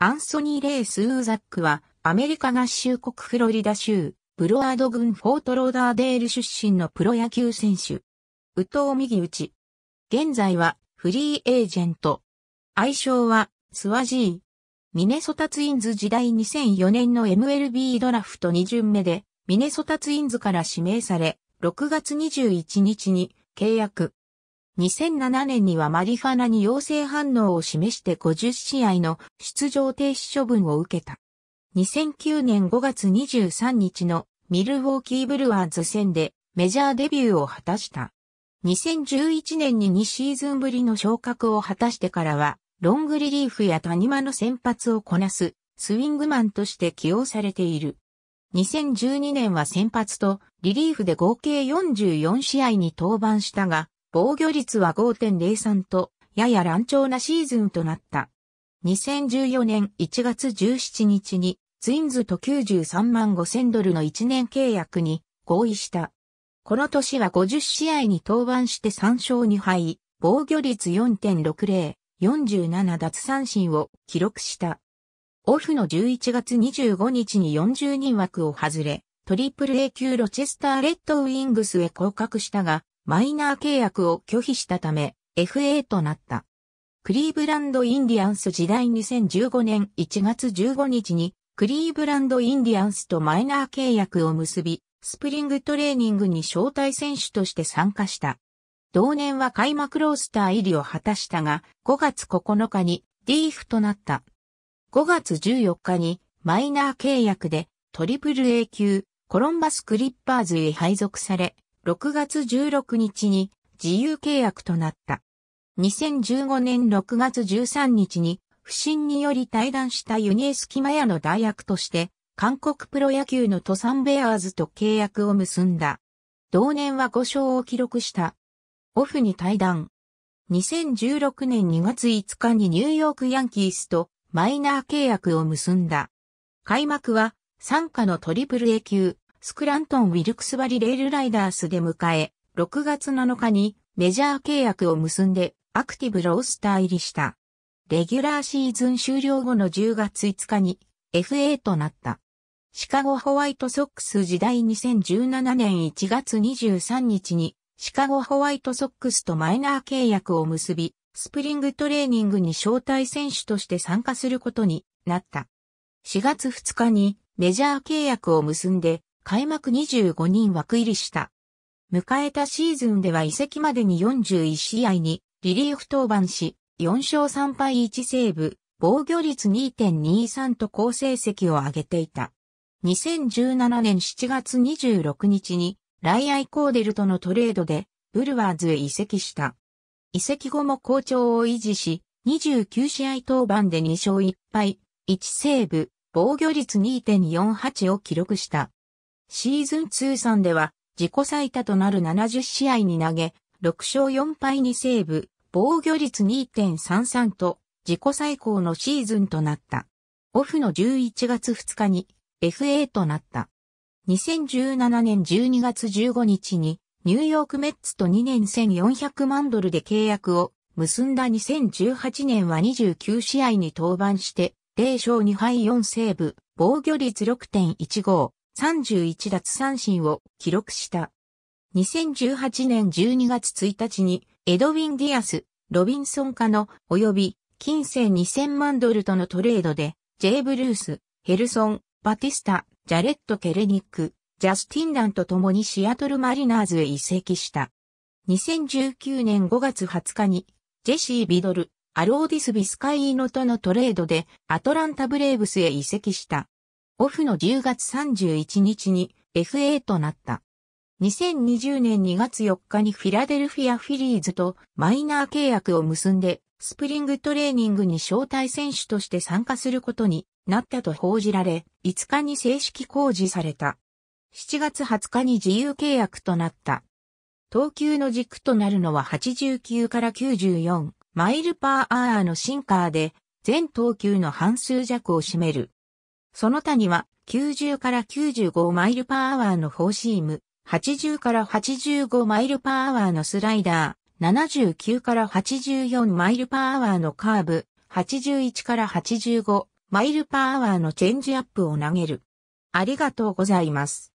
アンソニー・レイ・スーザックは、アメリカ合衆国フロリダ州、ブロワード郡フォートローダーデール出身のプロ野球選手。右藤右打ち。現在は、フリーエージェント。愛称は、スワジー。ミネソタツインズ時代2004年の MLB ドラフト2巡目で、ミネソタツインズから指名され、6月21日に契約。2007年にはマリファナに陽性反応を示して50試合の出場停止処分を受けた。2009年5月23日のミルウォーキーブルワーズ戦でメジャーデビューを果たした。2011年に2シーズンぶりの昇格を果たしてからは、ロングリリーフや谷間の先発をこなすスイングマンとして起用されている。2012年は先発とリリーフで合計44試合に登板したが、防御率は5.03と、やや乱調なシーズンとなった。2014年1月17日に、ツインズと93万5000ドルの1年契約に合意した。この年は50試合に登板して3勝2敗、防御率4.60、47奪三振を記録した。オフの11月25日に40人枠を外れ、トリプル A 級ロチェスターレッドウィングスへ降格したが、マイナー契約を拒否したため、FA となった。クリーブランド・インディアンス時代2015年1月15日に、クリーブランド・インディアンスとマイナー契約を結び、スプリングトレーニングに招待選手として参加した。同年は開幕ロースター入りを果たしたが、5月9日にィーフとなった。5月14日にマイナー契約でトリプル A 級コロンバスクリッパーズへ配属され、6月16日に自由契約となった。2015年6月13日に不審により退団したユニエスキマヤの代役として、韓国プロ野球のトサンベアーズと契約を結んだ。同年は5勝を記録した。オフに退団。2016年2月5日にニューヨークヤンキースとマイナー契約を結んだ。開幕は、参加のトリプル A 級、スクラントン・ウィルクスバリ・レールライダースで迎え、6月7日にメジャー契約を結んでアクティブロースター入りした。レギュラーシーズン終了後の10月5日に FA となった。シカゴホワイトソックス時代2017年1月23日にシカゴホワイトソックスとマイナー契約を結び、スプリングトレーニングに招待選手として参加することになった。4月2日にメジャー契約を結んで開幕25人枠入りした。迎えたシーズンでは移籍までに41試合にリリーフ登板し、4勝3敗1セーブ、防御率2.23と好成績を上げていた。2017年7月26日に、ライアイ・コーデルとのトレードで、ブルワーズへ移籍した。移籍後も好調を維持し、29試合登板で2勝1敗、1セーブ、防御率2.48を記録した。シーズン通算では自己最多となる70試合に投げ、6勝4敗にセーブ、防御率2.33と自己最高のシーズンとなった。オフの11月2日に FA となった。2017年12月15日にニューヨークメッツと2年1400万ドルで契約を結んだ2018年は29試合に登板して0勝2敗4セーブ、防御率6.15、31奪三振を記録した。2018年12月1日にエドウィン・ディアス、ロビンソン化の及び金銭2000万ドルとのトレードで、ジェイ・ブルース、ヘルソン、バティスタ、ジャレット・ケレニック、ジャスティン・ランと共にシアトル・マリナーズへ移籍した。2019年5月20日に、ジェシー・ビドル、アローディス・ビスカイーノとのトレードでアトランタ・ブレーブスへ移籍した。オフの10月31日に FA となった。2020年2月4日にフィラデルフィアフィリーズとマイナー契約を結んで、スプリングトレーニングに招待選手として参加することになったと報じられ、5日に正式公示された。7月20日に自由契約となった。投球の軸となるのは89から94マイルパーアーのシンカーで、全投球の半数弱を占める。その他には90から95マイルパーアワーのフォーシーム、80から85マイルパーアワーのスライダー、79から84マイルパーアワーのカーブ、81から85マイルパーアワーのチェンジアップを投げる。ありがとうございます。